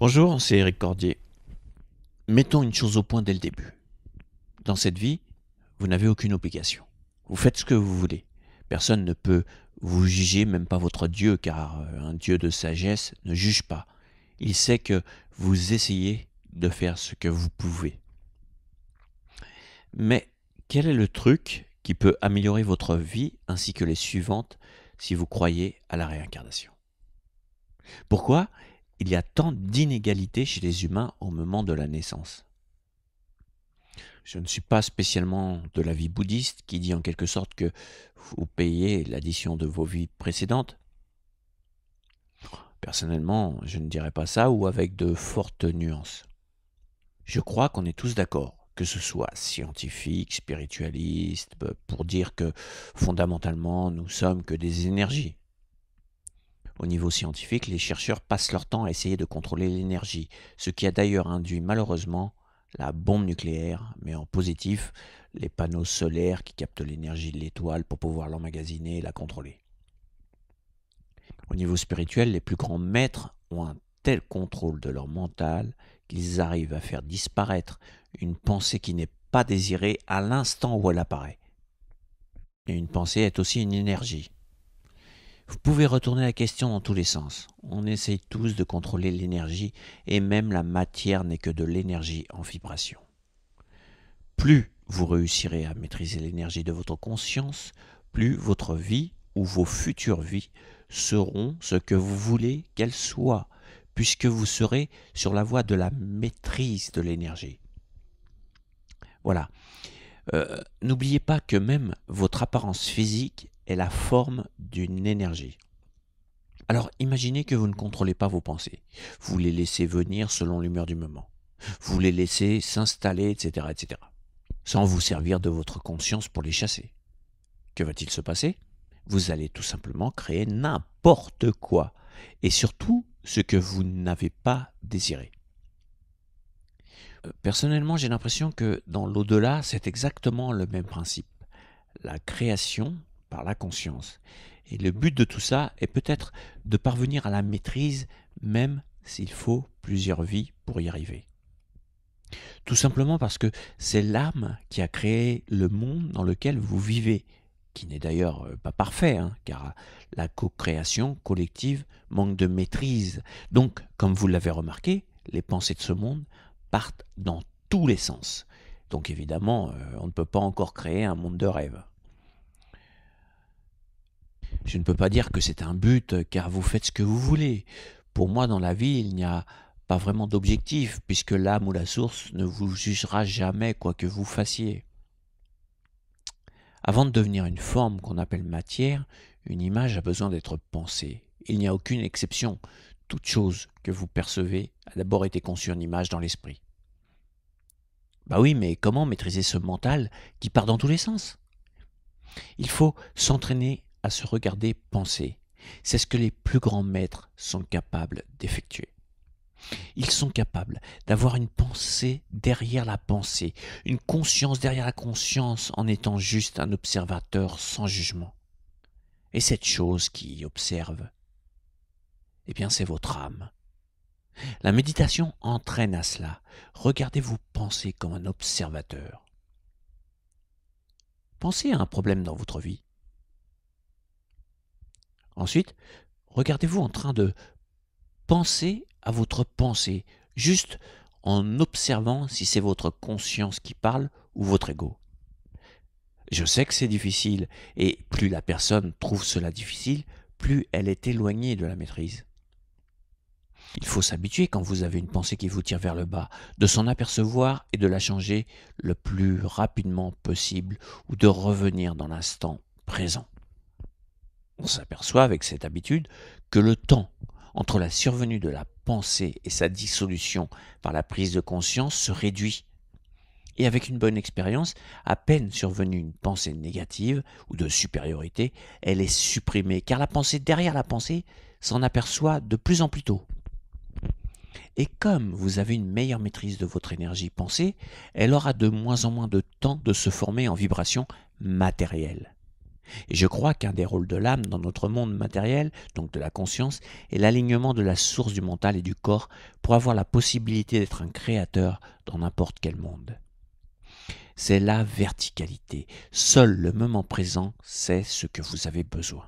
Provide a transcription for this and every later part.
Bonjour, c'est Eric Cordier. Mettons une chose au point dès le début. Dans cette vie, vous n'avez aucune obligation. Vous faites ce que vous voulez. Personne ne peut vous juger, même pas votre Dieu, car euh, un Dieu de sagesse ne juge pas. Il sait que vous essayez de faire ce que vous pouvez. Mais quel est le truc qui peut améliorer votre vie ainsi que les suivantes si vous croyez à la réincarnation Pourquoi il y a tant d'inégalités chez les humains au moment de la naissance je ne suis pas spécialement de la vie bouddhiste qui dit en quelque sorte que vous payez l'addition de vos vies précédentes. Personnellement, je ne dirais pas ça ou avec de fortes nuances. Je crois qu'on est tous d'accord, que ce soit scientifique, spiritualiste, pour dire que fondamentalement nous sommes que des énergies, au niveau scientifique, les chercheurs passent leur temps à essayer de contrôler l'énergie, ce qui a d'ailleurs induit malheureusement la bombe nucléaire, mais en positif, les panneaux solaires qui captent l'énergie de l'étoile pour pouvoir l'emmagasiner et la contrôler. Au niveau spirituel, les plus grands maîtres ont un tel contrôle de leur mental qu'ils arrivent à faire disparaître une pensée qui n'est pas désirée à l'instant où elle apparaît. Et une pensée est aussi une énergie. Vous pouvez retourner la question dans tous les sens. On essaye tous de contrôler l'énergie et même la matière n'est que de l'énergie en vibration. Plus vous réussirez à maîtriser l'énergie de votre conscience, plus votre vie ou vos futures vies seront ce que vous voulez qu'elles soient, puisque vous serez sur la voie de la maîtrise de l'énergie. Voilà. Euh, n'oubliez pas que même votre apparence physique est la forme d'une énergie. Alors imaginez que vous ne contrôlez pas vos pensées. Vous les laissez venir selon l'humeur du moment. Vous les laissez s'installer, etc., etc. Sans vous servir de votre conscience pour les chasser. Que va-t-il se passer Vous allez tout simplement créer n'importe quoi. Et surtout, ce que vous n'avez pas désiré. Personnellement, j'ai l'impression que dans l'au-delà, c'est exactement le même principe. La création par la conscience. Et le but de tout ça est peut-être de parvenir à la maîtrise, même s'il faut plusieurs vies pour y arriver. Tout simplement parce que c'est l'âme qui a créé le monde dans lequel vous vivez, qui n'est d'ailleurs euh, pas parfait, hein, car la co-création collective manque de maîtrise. Donc, comme vous l'avez remarqué, les pensées de ce monde partent dans tous les sens. Donc évidemment, euh, on ne peut pas encore créer un monde de rêve. Je ne peux pas dire que c'est un but car vous faites ce que vous voulez. Pour moi, dans la vie, il n'y a pas vraiment d'objectif puisque l'âme ou la source ne vous jugera jamais quoi que vous fassiez. Avant de devenir une forme qu'on appelle matière, une image a besoin d'être pensée. Il n'y a aucune exception. Toute chose que vous percevez a d'abord été conçu en image dans l'esprit. Bah oui, mais comment maîtriser ce mental qui part dans tous les sens Il faut s'entraîner à se regarder penser. C'est ce que les plus grands maîtres sont capables d'effectuer. Ils sont capables d'avoir une pensée derrière la pensée, une conscience derrière la conscience en étant juste un observateur sans jugement. Et cette chose qui observe, eh bien c'est votre âme, la méditation entraîne à cela. Regardez-vous penser comme un observateur. Pensez à un problème dans votre vie. Ensuite, regardez-vous en train de penser à votre pensée, juste en observant si c'est votre conscience qui parle ou votre ego. Je sais que c'est difficile, et plus la personne trouve cela difficile, plus elle est éloignée de la maîtrise. Il faut s'habituer quand vous avez une pensée qui vous tire vers le bas, de s'en apercevoir et de la changer le plus rapidement possible ou de revenir dans l'instant présent. On s'aperçoit avec cette habitude que le temps entre la survenue de la pensée et sa dissolution par la prise de conscience se réduit. Et avec une bonne expérience, à peine survenue une pensée négative ou de supériorité, elle est supprimée, car la pensée derrière la pensée s'en aperçoit de plus en plus tôt. Et comme vous avez une meilleure maîtrise de votre énergie pensée, elle aura de moins en moins de temps de se former en vibration matérielle. Et je crois qu'un des rôles de l'âme dans notre monde matériel, donc de la conscience, est l'alignement de la source du mental et du corps pour avoir la possibilité d'être un créateur dans n'importe quel monde. C'est la verticalité. Seul le moment présent sait ce que vous avez besoin.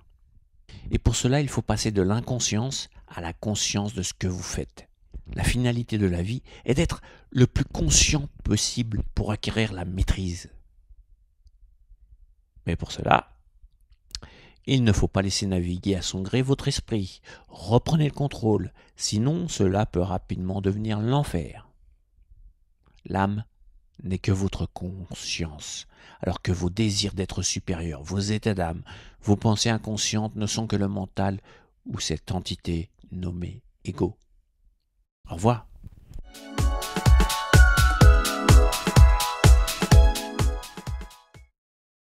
Et pour cela, il faut passer de l'inconscience à la conscience de ce que vous faites la finalité de la vie est d'être le plus conscient possible pour acquérir la maîtrise. Mais pour cela, il ne faut pas laisser naviguer à son gré votre esprit. Reprenez le contrôle, sinon cela peut rapidement devenir l'enfer. L'âme n'est que votre conscience, alors que vos désirs d'être supérieur, vos états d'âme, vos pensées inconscientes ne sont que le mental ou cette entité nommée égo. Au revoir.